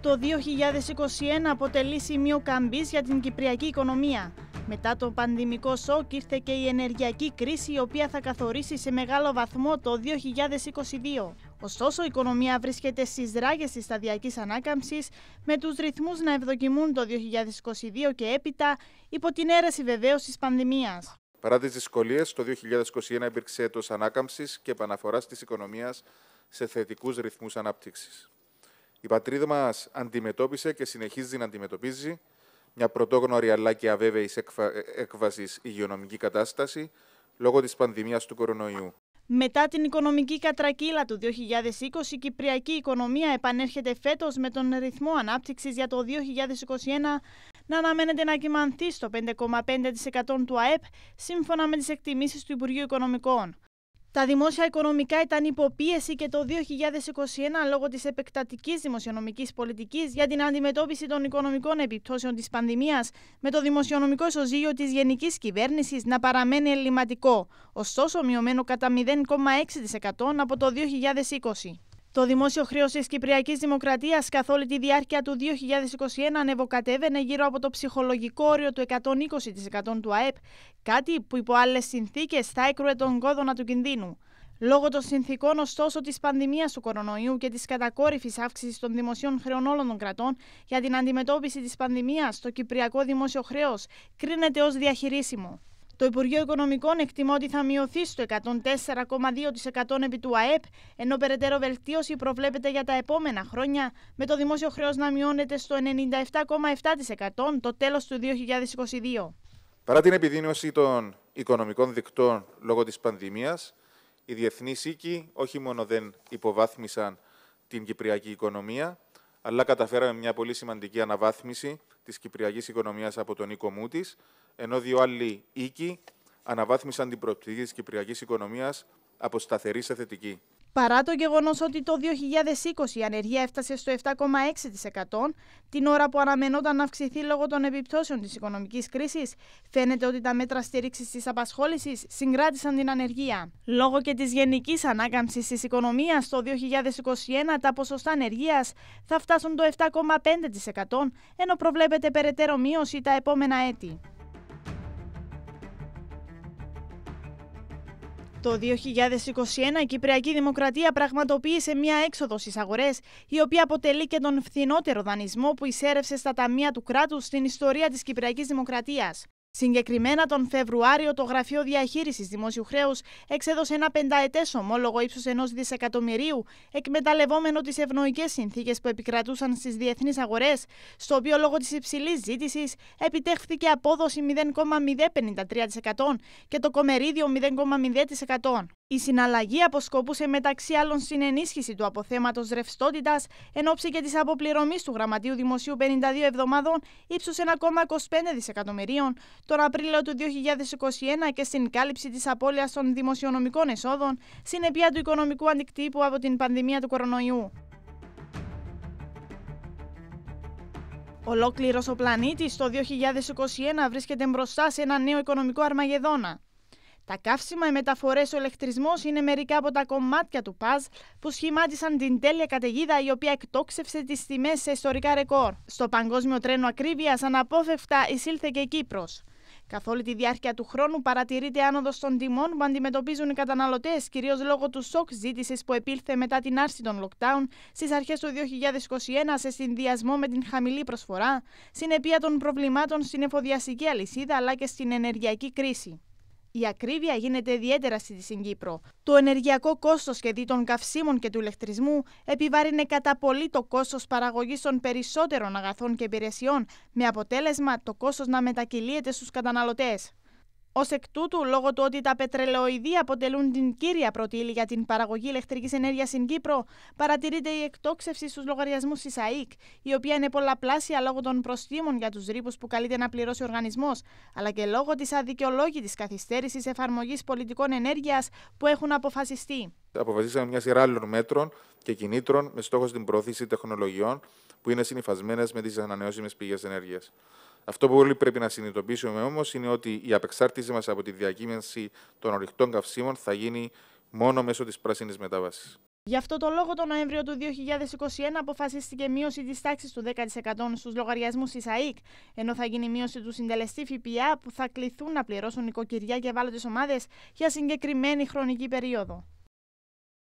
Το 2021 αποτελεί σημείο καμπής για την κυπριακή οικονομία. Μετά το πανδημικό σοκ ήρθε και η ενεργειακή κρίση η οποία θα καθορίσει σε μεγάλο βαθμό το 2022. Ωστόσο, η οικονομία βρίσκεται στις ράγες της σταδιακής ανάκαμψης με τους ρυθμούς να ευδοκιμούν το 2022 και έπειτα υπό την αίρεση βεβαίως της πανδημίας. Παρά τις δυσκολίες, το 2021 υπήρξε έτος ανάκαμψης και επαναφοράς της οικονομίας σε θετικούς ρυθμούς ανάπτυξης. Η πατρίδα μας αντιμετώπισε και συνεχίζει να αντιμετωπίζει μια πρωτόγνωρη αλλά και αβέβαιης ε, έκβασης υγειονομική κατάσταση λόγω της πανδημίας του κορονοϊού. Μετά την οικονομική κατρακύλα του 2020, η κυπριακή οικονομία επανέρχεται φέτος με τον ρυθμό ανάπτυξης για το 2021 να αναμένεται να κυμανθεί στο 5,5% του ΑΕΠ, σύμφωνα με τις εκτιμήσεις του Υπουργείου Οικονομικών. Τα δημόσια οικονομικά ήταν υποπίεση και το 2021 λόγω της επεκτατικής δημοσιονομικής πολιτικής για την αντιμετώπιση των οικονομικών επιπτώσεων της πανδημίας, με το δημοσιονομικό ισοζύγιο της Γενικής Κυβέρνησης να παραμένει ελληματικό, ωστόσο μειωμένο κατά 0,6% από το 2020. Το δημόσιο χρέος της Κυπριακής Δημοκρατίας καθ' όλη τη διάρκεια του 2021 ανεβοκατέβαινε γύρω από το ψυχολογικό όριο του 120% του ΑΕΠ, κάτι που υπό άλλες συνθήκες θα έκρουε τον κόδωνα του κινδύνου. Λόγω των συνθήκων, ωστόσο, της πανδημίας του κορονοϊού και της κατακόρυφης αύξησης των δημοσίων χρεών όλων των κρατών για την αντιμετώπιση της πανδημίας, το κυπριακό δημόσιο χρέος κρίνεται ως διαχειρίσιμο. Το Υπουργείο Οικονομικών εκτιμά ότι θα μειωθεί στο 104,2% επί του ΑΕΠ, ενώ περαιτέρω βελτίωση προβλέπεται για τα επόμενα χρόνια, με το δημόσιο χρέος να μειώνεται στο 97,7% το τέλος του 2022. Παρά την επιδείνωση των οικονομικών δικτών λόγω της πανδημίας, οι διεθνείς οίκοι όχι μόνο δεν υποβάθμισαν την κυπριακή οικονομία, αλλά καταφέραμε μια πολύ σημαντική αναβάθμιση της κυπριάκή οικονομίας από τον οίκο Μούτης, ενώ δύο άλλοι οίκοι αναβάθμισαν την προοπτική της κυπριακής οικονομίας από σταθερή σε θετική. Παρά το γεγονός ότι το 2020 η ανεργία έφτασε στο 7,6%, την ώρα που αναμενόταν να αυξηθεί λόγω των επιπτώσεων της οικονομικής κρίσης, φαίνεται ότι τα μέτρα στήριξης της απασχόλησης συγκράτησαν την ανεργία. Λόγω και της γενικής ανάκαμψης της οικονομίας το 2021, τα ποσοστά ανεργίας θα φτάσουν το 7,5%, ενώ προβλέπεται περαιτέρω μείωση τα επόμενα έτη. Το 2021 η Κυπριακή Δημοκρατία πραγματοποίησε μια έξοδο στις αγορές, η οποία αποτελεί και τον φθηνότερο δανεισμό που εισέρευσε στα ταμεία του κράτους στην ιστορία της Κυπριακής Δημοκρατίας. Συγκεκριμένα τον Φεβρουάριο το Γραφείο Διαχείρισης Δημόσιου Χρέους εξέδωσε ένα πενταετές ομόλογο ύψους ενός δισεκατομμυρίου, εκμεταλλευόμενο τις ευνοϊκές συνθήκες που επικρατούσαν στις διεθνείς αγορές, στο οποίο λόγω της υψηλής ζήτησης επιτέχθηκε απόδοση 0,053% και το κομερίδιο 0,0%. Η συναλλαγή αποσκοπούσε μεταξύ άλλων στην ενίσχυση του αποθέματος ρευστότητας εν ώψη και της αποπληρωμής του Γραμματείου Δημοσίου 52 εβδομάδων ύψους 1,25 δισεκατομμυρίων, τον Απρίλιο του 2021 και στην κάλυψη της απώλειας των δημοσιονομικών εσόδων, συνεπία του οικονομικού αντικτύπου από την πανδημία του κορονοϊού. Ολόκληρος ο πλανήτης το 2021 βρίσκεται μπροστά σε ένα νέο οικονομικό αρμαγεδόνα. Τα καύσιμα, οι μεταφορές, ο ηλεκτρισμό είναι μερικά από τα κομμάτια του ΠΑΖ που σχημάτισαν την τέλεια καταιγίδα η οποία εκτόξευσε τις τιμές σε ιστορικά ρεκόρ. Στο παγκόσμιο τρένο ακρίβειας, αναπόφευκτα εισήλθε και η Κύπρος. Καθ' όλη τη διάρκεια του χρόνου παρατηρείται άνοδος των τιμών που αντιμετωπίζουν οι καταναλωτές, κυρίως λόγω του σοκ ζήτησης που επήλθε μετά την άρση των lockdown στις αρχές του 2021 σε συνδυασμό με την χαμηλή προσφορά, συνεπία των προβλημάτων στην εφοδιαστική αλυσίδα αλλά και στην ενεργειακή κρίση. Η ακρίβεια γίνεται ιδιαίτερα στη Συγκύπρο. Το ενεργειακό κόστος και των καυσίμων και του ηλεκτρισμού επιβάρυνε κατά πολύ το κόστος παραγωγής των περισσότερων αγαθών και υπηρεσιών, με αποτέλεσμα το κόστος να μετακυλείται στους καταναλωτές. Ως εκ τούτου, λόγω του ότι τα πετρελαιοειδή αποτελούν την κύρια πρωτήλη για την παραγωγή ηλεκτρικής ενέργειας στην Κύπρο, παρατηρείται η εκτόξευση στους λογαριασμούς της ΑΕΚ, η οποία είναι πολλαπλάσια λόγω των προστήμων για τους ρήπους που καλείται να πληρώσει ο οργανισμός, αλλά και λόγω της αδικαιολόγητης καθυστέρησης εφαρμογής πολιτικών ενέργειας που έχουν αποφασιστεί. Αποφασίσαμε μια σειρά άλλων μέτρων και κινήτρων με στόχο την προώθηση τεχνολογιών που είναι συνυφασμένες με τις ανανεώσιμες πηγές ενέργειας. Αυτό που όλοι πρέπει να συνειδητοποιήσουμε όμως είναι ότι η απεξάρτηση μας από τη διακύμανση των ορυχτών καυσίμων θα γίνει μόνο μέσω της πράσινης μετάβασης. Γι' αυτό το λόγο, το Νοέμβριο του 2021 αποφασίστηκε μείωση της τάξης του 10% στους λογαριασμούς της ΑΕΚ, ενώ θα γίνει μείωση του συντελεστή ΦΠΑ που θα κληθούν να πληρώσουν οικοκυριά και ευάλωτες ομάδες για συγκεκριμένη χρονική περίοδο.